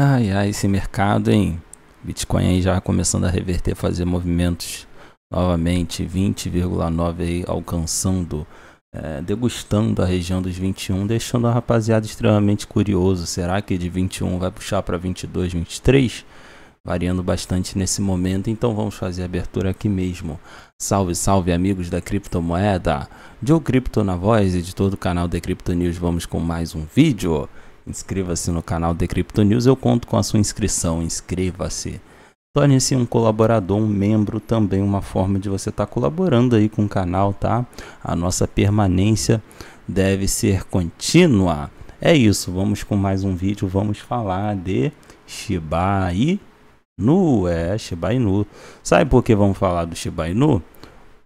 Ai, ai, esse mercado, hein? Bitcoin aí já começando a reverter, fazer movimentos novamente, 20,9 aí alcançando, é, degustando a região dos 21, deixando a rapaziada extremamente curioso. Será que de 21 vai puxar para 22, 23? Variando bastante nesse momento, então vamos fazer a abertura aqui mesmo. Salve, salve amigos da criptomoeda! Joe Cripto na voz, editor do canal The Crypto News, vamos com mais um vídeo. Inscreva-se no canal Decrypto News, eu conto com a sua inscrição, inscreva-se. Torne-se um colaborador, um membro também, uma forma de você estar tá colaborando aí com o canal, tá? A nossa permanência deve ser contínua. É isso, vamos com mais um vídeo, vamos falar de Shiba Inu, é Shiba Inu. Sabe por que vamos falar do Shiba Inu?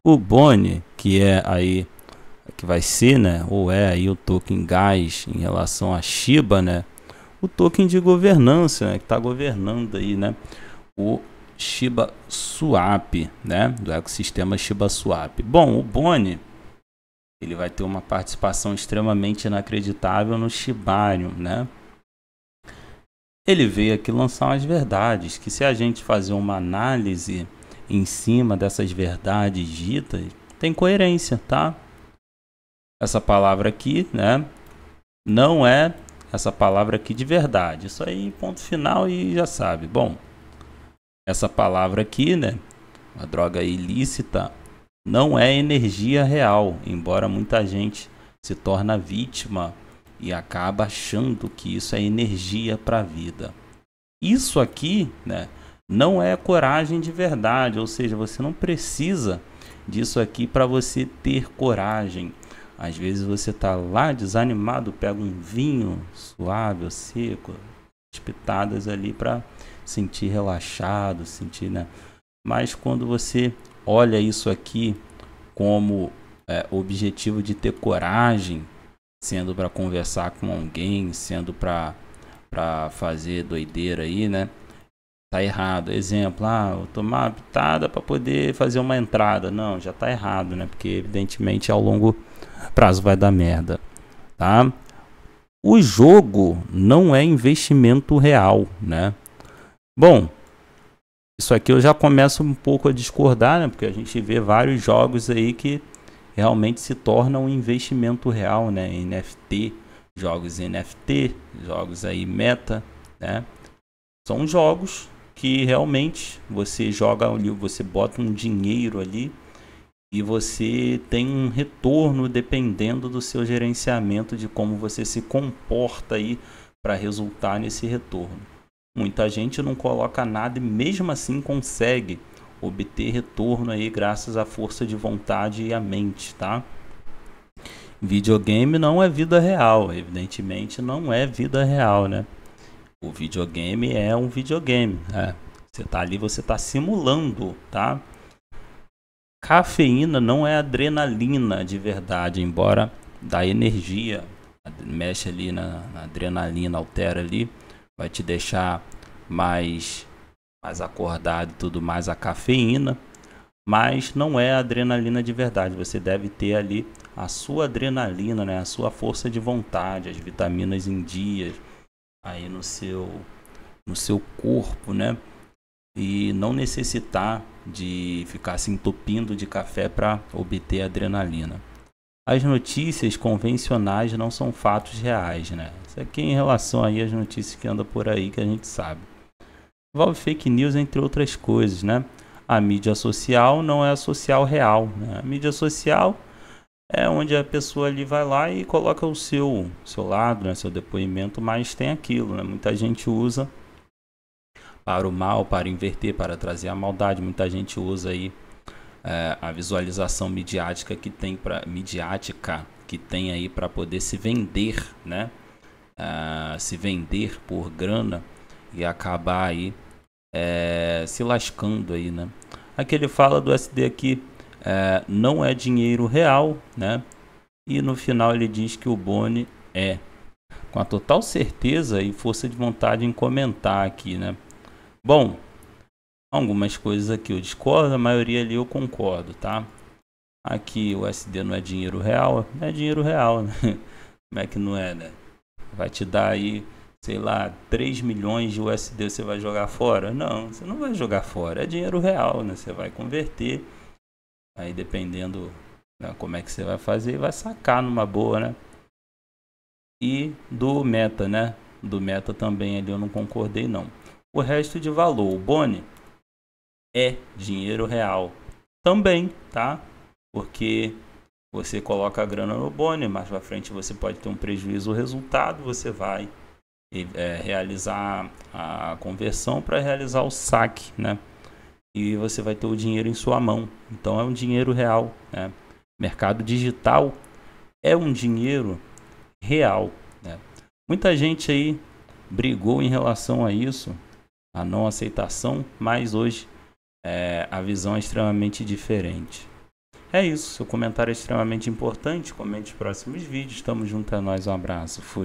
O Boni, que é aí que vai ser, né, ou é aí o token gás em relação a Shiba, né, o token de governança, né, que está governando aí, né, o Shiba Swap, né, do ecossistema Shiba Swap. Bom, o Boni ele vai ter uma participação extremamente inacreditável no Shibarium, né? Ele veio aqui lançar as verdades, que se a gente fazer uma análise em cima dessas verdades ditas, tem coerência, tá? essa palavra aqui, né? Não é essa palavra aqui de verdade. Isso aí, ponto final e já sabe. Bom, essa palavra aqui, né? a droga ilícita não é energia real, embora muita gente se torna vítima e acaba achando que isso é energia para a vida. Isso aqui, né, não é coragem de verdade, ou seja, você não precisa disso aqui para você ter coragem. Às vezes você tá lá desanimado, pega um vinho suave ou seco, as pitadas ali para sentir relaxado, sentir, né? Mas quando você olha isso aqui como é, objetivo de ter coragem, sendo para conversar com alguém, sendo para fazer doideira aí, né? tá errado. Exemplo, ah, vou tomar uma pitada para poder fazer uma entrada. Não, já tá errado, né? Porque evidentemente ao longo prazo vai dar merda, tá? O jogo não é investimento real, né? Bom, isso aqui eu já começo um pouco a discordar, né? Porque a gente vê vários jogos aí que realmente se tornam um investimento real, né? NFT, jogos NFT, jogos aí meta, né? São jogos que realmente você joga ali, você bota um dinheiro ali e você tem um retorno dependendo do seu gerenciamento de como você se comporta aí para resultar nesse retorno. Muita gente não coloca nada e mesmo assim consegue obter retorno aí graças à força de vontade e à mente, tá? Videogame não é vida real, evidentemente não é vida real, né? O videogame é um videogame. É. Você tá ali, você tá simulando, tá? Cafeína não é adrenalina de verdade, embora dá energia. Mexe ali na, na adrenalina, altera ali, vai te deixar mais, mais acordado e tudo mais a cafeína. Mas não é adrenalina de verdade. Você deve ter ali a sua adrenalina, né? a sua força de vontade, as vitaminas em dias aí no seu no seu corpo, né? E não necessitar de ficar se entupindo de café para obter adrenalina. As notícias convencionais não são fatos reais, né? Isso aqui é em relação aí às notícias que andam por aí que a gente sabe. Envolve fake news entre outras coisas, né? A mídia social não é a social real, né? A mídia social é onde a pessoa ali vai lá e coloca o seu, seu lado, né, seu depoimento, mas tem aquilo, né? Muita gente usa para o mal, para inverter, para trazer a maldade. Muita gente usa aí é, a visualização midiática que tem para midiática que tem aí para poder se vender, né? Ah, se vender por grana e acabar aí é, se lascando aí, né? Aqui ele fala do SD aqui é, não é dinheiro real, né? E no final ele diz que o Boni é. Com a total certeza e força de vontade em comentar aqui, né? Bom, algumas coisas aqui eu discordo, a maioria ali eu concordo, tá? Aqui o SD não é dinheiro real, não é dinheiro real, né? Como é que não é, né? Vai te dar aí, sei lá, 3 milhões de USD você vai jogar fora? Não, você não vai jogar fora, é dinheiro real, né? Você vai converter Aí dependendo né, como é que você vai fazer, vai sacar numa boa, né? E do meta, né? Do meta também ali eu não concordei não. O resto de valor, o Boni é dinheiro real também, tá? Porque você coloca a grana no Boni, mais para frente você pode ter um prejuízo, o resultado você vai é, realizar a conversão para realizar o saque, né? e você vai ter o dinheiro em sua mão. Então é um dinheiro real. Né? Mercado digital é um dinheiro real. Né? Muita gente aí brigou em relação a isso, a não aceitação, mas hoje é, a visão é extremamente diferente. É isso, seu comentário é extremamente importante. Comente os próximos vídeos. Tamo junto, é nóis, um abraço, fui.